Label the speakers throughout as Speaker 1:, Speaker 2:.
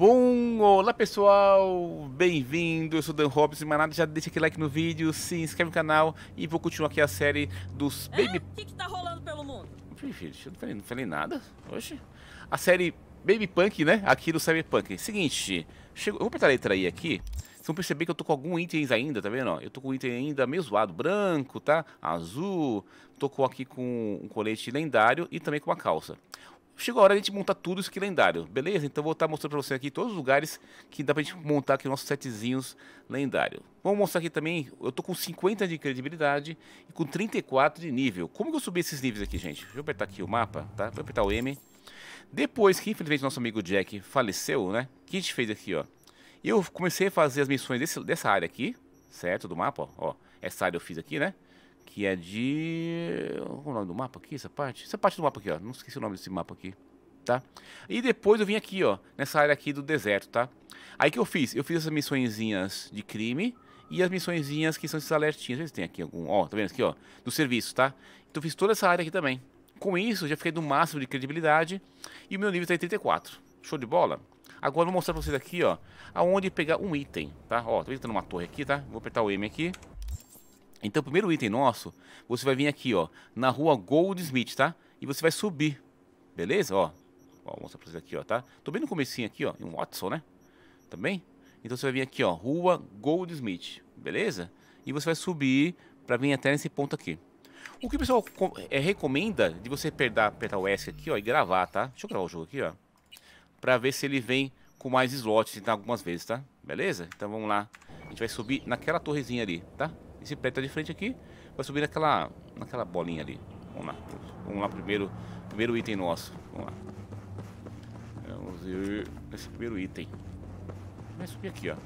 Speaker 1: Bom, olá pessoal, bem-vindo, eu sou Dan Hobbs, mas nada, já deixa aquele like no vídeo, se inscreve no canal e vou continuar aqui a série dos Baby... O que que tá rolando pelo mundo? Não falei, não falei nada, hoje. A série Baby Punk, né, aqui do Cyberpunk. Seguinte, chegou... eu vou apertar a letra I aqui, vocês vão perceber que eu tô com alguns itens ainda, tá vendo? Eu tô com um item ainda meio zoado, branco, tá? Azul. Tô com aqui com um colete lendário e também com uma calça chegou a hora de a gente montar tudo isso aqui lendário, beleza? Então vou estar mostrando para você aqui todos os lugares que dá para a gente montar aqui nossos setzinhos lendário. Vamos mostrar aqui também, eu tô com 50 de credibilidade e com 34 de nível. Como que eu subi esses níveis aqui, gente? Deixa eu apertar aqui o mapa, tá? Vou apertar o M. Depois que, infelizmente, nosso amigo Jack faleceu, né? O que a gente fez aqui, ó? Eu comecei a fazer as missões desse, dessa área aqui, certo? Do mapa, ó. Essa área eu fiz aqui, né? que é de. Qual é o nome do mapa aqui? Essa parte? Essa parte do mapa aqui, ó. Não esqueci o nome desse mapa aqui. Tá? E depois eu vim aqui, ó, nessa área aqui do deserto, tá? Aí que eu fiz? Eu fiz essas missõezinhas de crime e as missõezinhas que são esses alertinhas. vocês têm aqui algum, ó, tá vendo aqui, ó, do serviço, tá? Então eu fiz toda essa área aqui também. Com isso, já fiquei no máximo de credibilidade e o meu nível tá em 34. Show de bola? Agora eu vou mostrar pra vocês aqui, ó, aonde pegar um item, tá? Ó, tô tentando uma torre aqui, tá? Vou apertar o M aqui. Então, o primeiro item nosso, você vai vir aqui, ó, na rua Goldsmith, tá? E você vai subir, beleza? Ó, ó vou mostrar pra vocês aqui, ó, tá? Tô bem no comecinho aqui, ó, em um Watson, né? Tá bem? Então, você vai vir aqui, ó, rua Goldsmith, beleza? E você vai subir pra vir até nesse ponto aqui. O que o pessoal é, recomenda de você apertar, apertar o S aqui, ó, e gravar, tá? Deixa eu gravar o jogo aqui, ó. Pra ver se ele vem com mais slots, então, Algumas vezes, tá? Beleza? Então, vamos lá. A gente vai subir naquela torrezinha ali, tá? Esse prédio tá de frente aqui. Vai subir naquela, naquela bolinha ali. Vamos lá. Vamos lá primeiro. Primeiro item nosso. Vamos lá. Vamos ver esse primeiro item. Vai subir aqui, ó.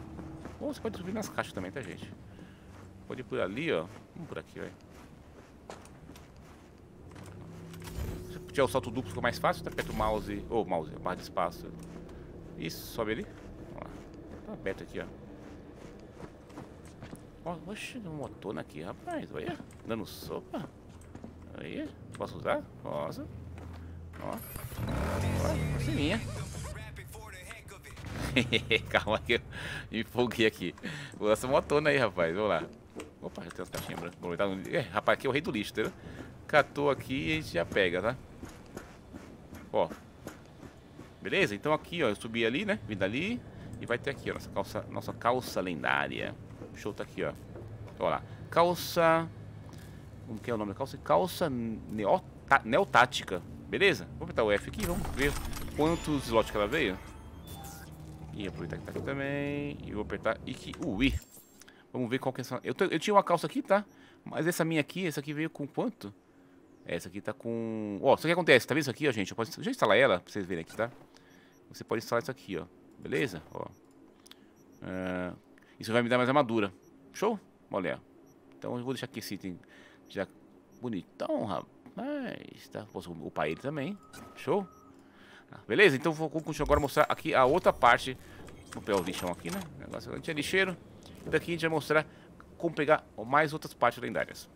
Speaker 1: Ou você pode subir nas caixas também, tá, gente? Pode ir por ali, ó. Vamos por aqui, vai. Se tiver o salto duplo fica mais fácil, tá perto o mouse. Ou oh, mouse, barra de espaço. Isso, sobe ali. Vamos lá. Tá aberto aqui, ó. Oxe, tem um motor aqui, rapaz. Olha, dando sopa. Aí, posso usar? Posso. Ó. Ó, Calma que eu me empolguei aqui. Vou lançar uma motona aí, rapaz. Vamos lá. Opa, já tem umas caixinhas brancas. É, rapaz, aqui é o rei do lixo, entendeu? Catou aqui e a gente já pega, tá? Ó. Beleza? Então aqui, ó, eu subi ali, né? Vim dali. E vai ter aqui, ó, nossa calça, nossa calça lendária show tá aqui, ó. Olha lá. Calça. Como que é o nome da calça? Calça neotática. Beleza? Vou apertar o F aqui, vamos ver quantos slots que ela veio. E aproveitar que tá aqui também. E vou apertar Ikiui. Vamos ver qual que é essa. Eu, eu tinha uma calça aqui, tá? Mas essa minha aqui, essa aqui veio com quanto? Essa aqui tá com... Ó, oh, isso acontece, tá vendo isso aqui, ó, gente? Eu posso... Deixa eu instalar ela pra vocês verem aqui, tá? Você pode instalar isso aqui, ó. Beleza? Ó. Uh, isso vai me dar mais armadura. Show? Olha. Então eu vou deixar aqui esse item já bonitão, então, rapaz. Tá? Posso upar ele também. Show? Ah, beleza, então vou continuar agora mostrar aqui a outra parte. Vou pegar o lixão aqui, né? negócio aqui é lixeiro. E daqui a gente vai mostrar como pegar mais outras partes lendárias.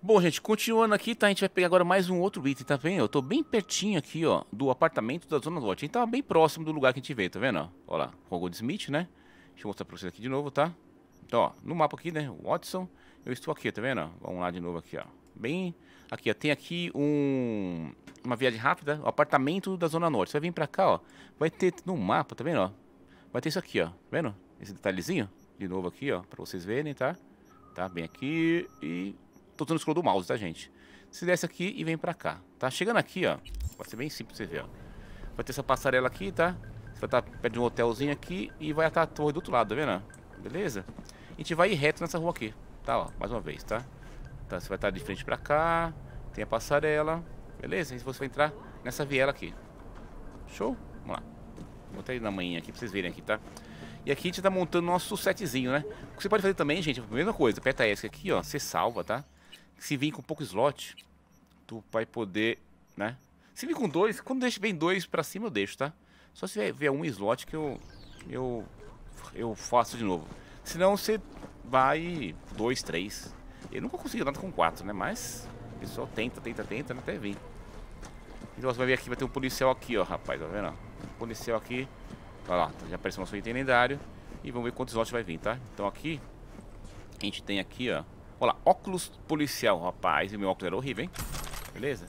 Speaker 1: Bom, gente, continuando aqui, tá? A gente vai pegar agora mais um outro item, tá vendo? Eu tô bem pertinho aqui, ó, do apartamento da Zona Norte. A gente tava é bem próximo do lugar que a gente veio, tá vendo? Ó, lá, o Smith, né? Deixa eu mostrar pra vocês aqui de novo, tá? Então, ó, no mapa aqui, né, Watson, eu estou aqui, tá vendo? Vamos lá de novo aqui, ó. Bem, aqui, ó, tem aqui um, uma viagem rápida, o apartamento da Zona Norte. Você vai vir pra cá, ó, vai ter no mapa, tá vendo, ó? Vai ter isso aqui, ó, tá vendo? Esse detalhezinho, de novo aqui, ó, pra vocês verem, tá? Tá, bem aqui e... Tô usando o scroll do mouse, tá, gente? Você desce aqui e vem pra cá, tá? Chegando aqui, ó, vai ser bem simples pra você ver, ó. Vai ter essa passarela aqui, tá? Vai estar tá, perto de um hotelzinho aqui e vai até a torre do outro lado, tá vendo? Beleza? A gente vai ir reto nessa rua aqui, tá? Ó, mais uma vez, tá? Então você vai estar tá de frente pra cá, tem a passarela, beleza? E você vai entrar nessa viela aqui. Show? Vamos lá. Vou até ir na manhã aqui pra vocês verem aqui, tá? E aqui a gente tá montando nosso setzinho, né? O que você pode fazer também, gente, é a mesma coisa. Aperta S aqui, ó, você salva, tá? Se vir com pouco slot, tu vai poder, né? Se vir com dois, quando deixa bem dois pra cima, eu deixo, tá? Só se vier um slot que eu, eu, eu faço de novo. Senão você vai dois, três. Eu nunca consegui nada com quatro, né? Mas o pessoal tenta, tenta, tenta, né? até vir. Então você vai ver aqui, vai ter um policial aqui, ó, rapaz, tá vendo? Um policial aqui. Olha lá, já apareceu nosso item lendário. E vamos ver quantos slots vai vir, tá? Então aqui, a gente tem aqui, ó. Olha lá, óculos policial, rapaz. E meu óculos era horrível, hein? Beleza?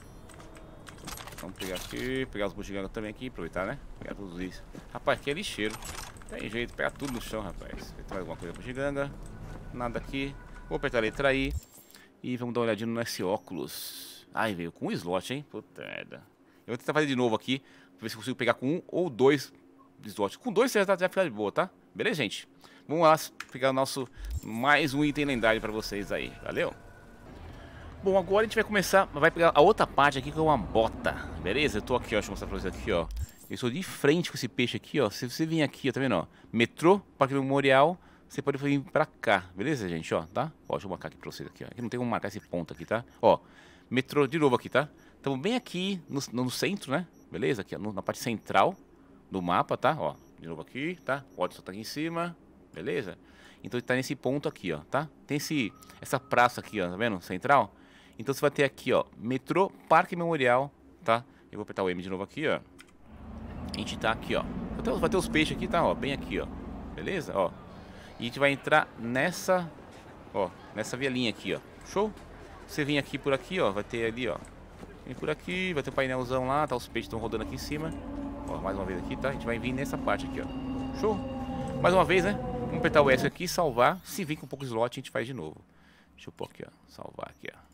Speaker 1: Vamos pegar aqui, pegar os bugigangas também aqui, aproveitar, né? Pegar tudo isso. Rapaz, que é lixeiro. Tem jeito, pegar tudo no chão, rapaz. Tem alguma coisa bugiganga. Nada aqui. Vou apertar a letra I. E vamos dar uma olhadinha nesse óculos. Ai, veio com um slot, hein? Puta merda. Eu vou tentar fazer de novo aqui, pra ver se consigo pegar com um ou dois slots. Com dois você já vai tá, ficar de boa, tá? Beleza, gente? Vamos lá pegar o nosso mais um item lendário pra vocês aí. Valeu! Bom, agora a gente vai começar, vai pegar a outra parte aqui que é uma bota, beleza? Eu tô aqui, ó, deixa eu mostrar pra vocês aqui, ó. Eu estou de frente com esse peixe aqui, ó. Se você vir aqui, ó, tá vendo, ó? Metrô, Parque Memorial, você pode vir pra cá, beleza, gente, ó, tá? Ó, deixa eu marcar aqui pra vocês aqui, ó. Aqui não tem como marcar esse ponto aqui, tá? Ó, metrô de novo aqui, tá? Estamos bem aqui no, no centro, né? Beleza? Aqui ó, na parte central do mapa, tá? Ó, de novo aqui, tá? O só tá aqui em cima, beleza? Então ele tá nesse ponto aqui, ó, tá? Tem esse, essa praça aqui, ó, tá vendo? Central. Então você vai ter aqui, ó, metrô, parque memorial, tá? Eu vou apertar o M de novo aqui, ó. A gente tá aqui, ó. Vai ter os peixes aqui, tá? Ó, bem aqui, ó. Beleza? Ó. E a gente vai entrar nessa, ó, nessa vielinha aqui, ó. Show? Você vem aqui por aqui, ó. Vai ter ali, ó. Vem por aqui, vai ter um painelzão lá, tá? Os peixes estão rodando aqui em cima. Ó, mais uma vez aqui, tá? A gente vai vir nessa parte aqui, ó. Show? Mais uma vez, né? Vamos apertar o S aqui, salvar. Se vir com pouco slot, a gente faz de novo. Deixa eu pôr aqui, ó. Salvar aqui, ó.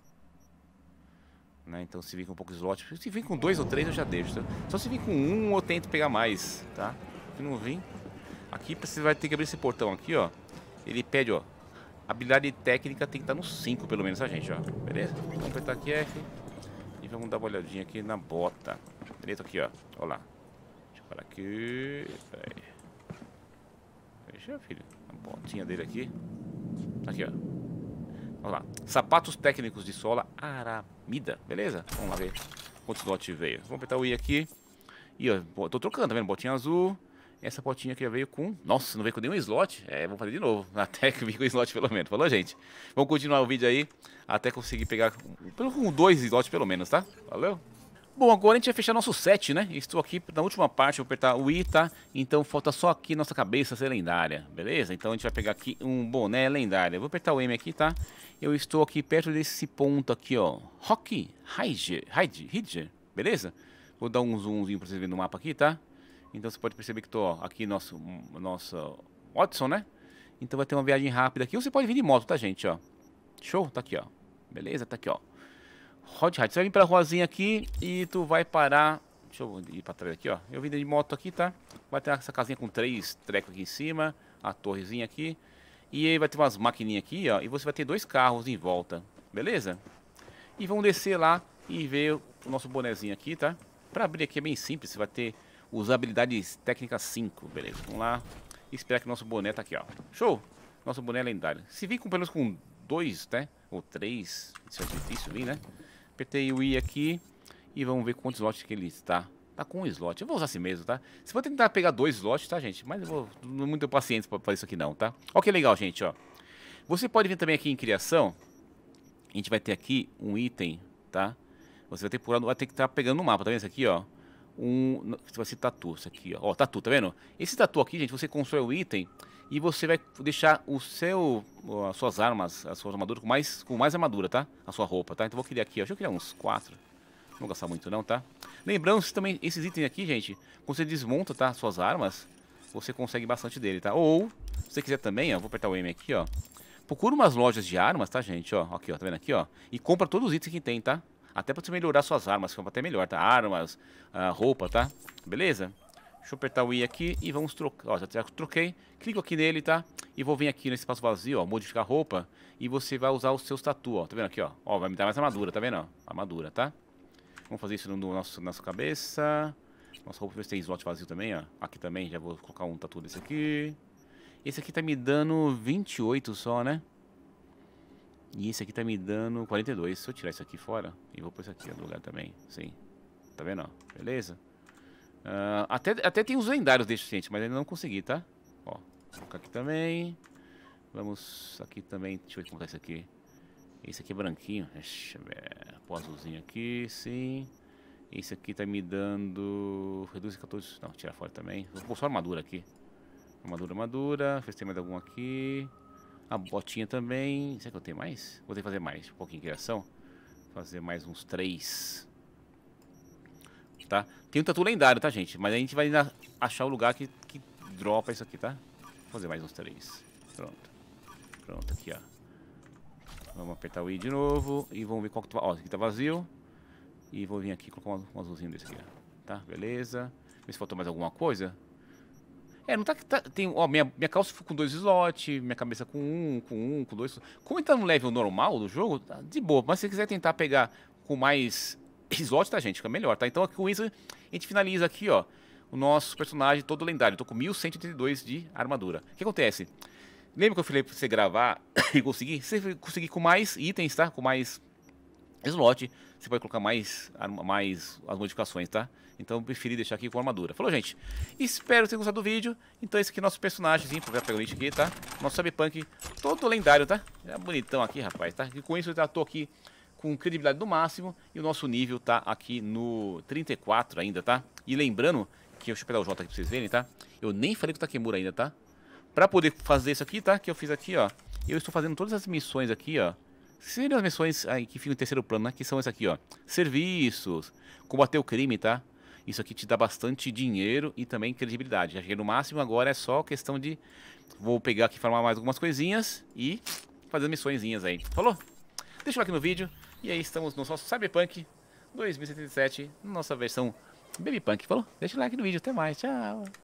Speaker 1: Né? Então se vir com poucos lotes, se vir com dois ou três eu já deixo. Tá? Só se vir com um eu tento pegar mais, tá? Se não vir, aqui você vai ter que abrir esse portão aqui, ó. Ele pede, ó, habilidade técnica tem que estar no 5 pelo menos, a tá, gente, ó. Beleza? Vamos apertar aqui F é, e vamos dar uma olhadinha aqui na bota. Beleza? Aqui, ó. Ó lá. Deixa eu parar aqui. Pera aí. Deixa, filho. A botinha dele aqui. Aqui, ó. Vamos lá. Sapatos técnicos de sola aramida. Beleza? Vamos lá ver quantos lotes veio. Vamos apertar o I aqui. E ó, tô trocando, tá vendo? Botinha azul. Essa botinha aqui já veio com... Nossa, não veio com nenhum slot. É, vou fazer de novo. Até que vim com slot pelo menos. Falou, gente? Vamos continuar o vídeo aí. Até conseguir pegar pelo com dois slots pelo menos, tá? Valeu! Bom, agora a gente vai fechar nosso set, né? Estou aqui na última parte, vou apertar o I, tá? Então falta só aqui nossa cabeça ser lendária, beleza? Então a gente vai pegar aqui um boné lendário. Vou apertar o M aqui, tá? Eu estou aqui perto desse ponto aqui, ó. Rock Ranger, Ranger, beleza? Vou dar um zoomzinho pra vocês verem no mapa aqui, tá? Então você pode perceber que estou aqui nosso, nosso Watson, né? Então vai ter uma viagem rápida aqui. Ou você pode vir de moto, tá, gente, ó? Show? Tá aqui, ó. Beleza? Tá aqui, ó. Hot Ride. Você vai vir pra ruazinha aqui e tu vai parar... Deixa eu ir pra trás aqui, ó. Eu vim de moto aqui, tá? Vai ter essa casinha com três trecos aqui em cima. A torrezinha aqui. E aí vai ter umas maquininhas aqui, ó. E você vai ter dois carros em volta. Beleza? E vamos descer lá e ver o nosso bonezinho aqui, tá? Pra abrir aqui é bem simples. Você vai ter usabilidade técnica 5. Beleza, vamos lá. Espera que o nosso boné tá aqui, ó. Show! Nosso boné é lendário. Se vir com pelo menos com dois, né? Ou três. Isso é difícil vir, né? Apertei o I aqui e vamos ver quantos slots que ele está. Tá com um slot. Eu vou usar assim mesmo, tá? Se vai tentar pegar dois slots, tá, gente? Mas eu vou... Não é muito paciência pra, fazer isso aqui não, tá? Ó que legal, gente, ó. Você pode vir também aqui em criação. A gente vai ter aqui um item, tá? Você vai ter, por, vai ter que estar tá pegando no mapa, tá vendo isso aqui, ó? Um... Vai ser tatu, isso aqui, ó. Ó, tatu, tá vendo? Esse tatu aqui, gente, você constrói o item e você vai deixar o seu, as suas armas, as suas armaduras com mais, com mais armadura, tá? A sua roupa, tá? Então vou criar aqui, ó. Deixa eu criar uns quatro. Não vou gastar muito não, tá? Lembrando também, esses itens aqui, gente, quando você desmonta, tá? Suas armas, você consegue bastante dele, tá? Ou, se você quiser também, ó, vou apertar o M aqui, ó. Procura umas lojas de armas, tá, gente, ó. Aqui, ó, tá vendo aqui, ó. E compra todos os itens que tem, tá? Até pra você melhorar suas armas, que é até melhor, tá? Armas, ah, roupa, tá? Beleza? Deixa eu apertar o I aqui e vamos trocar. Ó, já troquei. Clico aqui nele, tá? E vou vir aqui nesse espaço vazio, ó. Modificar roupa. E você vai usar os seus tatu, ó. Tá vendo aqui, ó? Ó, vai me dar mais armadura, tá vendo? Ó, armadura, tá? Vamos fazer isso no nosso nossa cabeça. Nossa roupa tem slot vazio também, ó. Aqui também, já vou colocar um tatu desse aqui. Esse aqui tá me dando 28 só, né? E esse aqui tá me dando 42. Se eu tirar isso aqui fora e vou pôr isso aqui no lugar também. Sim. Tá vendo, ó? Beleza? Uh, até, até tem os lendários desse, gente, mas ainda não consegui, tá? Ó, colocar aqui também. Vamos aqui também. Deixa eu ver como tá é esse é aqui. Esse aqui é branquinho. Deixa eu é, ver. Pô, azulzinho aqui, sim. Esse aqui tá me dando... Reduz 14... Não, tira fora também. Vou pôr só armadura aqui. Armadura, armadura. Ver se tem mais algum aqui. A ah, botinha também. Será que eu tenho mais? Vou ter que fazer mais. Um pouquinho de criação. Fazer mais uns três tá? Tem um tatu lendário, tá, gente? Mas a gente vai achar o lugar que, que dropa isso aqui, tá? Vou fazer mais uns três. Pronto. Pronto, aqui, ó. Vamos apertar o I de novo e vamos ver qual que tá... Ó, esse aqui tá vazio. E vou vir aqui colocar um, azulzinho desse aqui, ó. Tá, beleza. Ver se faltou mais alguma coisa. É, não tá que tá, tem, ó, minha, minha calça ficou com dois slots, minha cabeça com um, com um, com dois. Como ele tá no level normal do jogo, tá de boa. Mas se você quiser tentar pegar com mais slot, tá, gente? Fica melhor, tá? Então aqui com isso a gente finaliza aqui, ó. O nosso personagem todo lendário. tô com 1182 de armadura. O que acontece? Lembra que eu falei pra você gravar e conseguir? Se você conseguir com mais itens, tá? Com mais slot, você pode colocar mais, mais as modificações, tá? Então eu preferi deixar aqui com armadura. Falou, gente? Espero que tenham gostado do vídeo. Então esse aqui é nosso personagemzinho, vou pegar o link aqui, tá? Nosso Cyberpunk todo lendário, tá? É bonitão aqui, rapaz, tá? E com isso eu já tô aqui com credibilidade no máximo e o nosso nível tá aqui no 34 ainda, tá? E lembrando que deixa eu pegar o J aqui pra vocês verem, tá? Eu nem falei com o Takemura ainda, tá? Pra poder fazer isso aqui, tá? Que eu fiz aqui, ó. Eu estou fazendo todas as missões aqui, ó. Seriam as missões aí que ficam em terceiro plano, né? Que são essas aqui, ó. Serviços, combater o crime, tá? Isso aqui te dá bastante dinheiro e também credibilidade. Já cheguei no máximo, agora é só questão de... Vou pegar aqui, farmar mais algumas coisinhas e fazer missõezinhas aí. Falou? Deixa o like no vídeo. E aí estamos no nosso Cyberpunk 2077, nossa versão Baby Punk. Falou? Deixa o like no vídeo, até mais, tchau!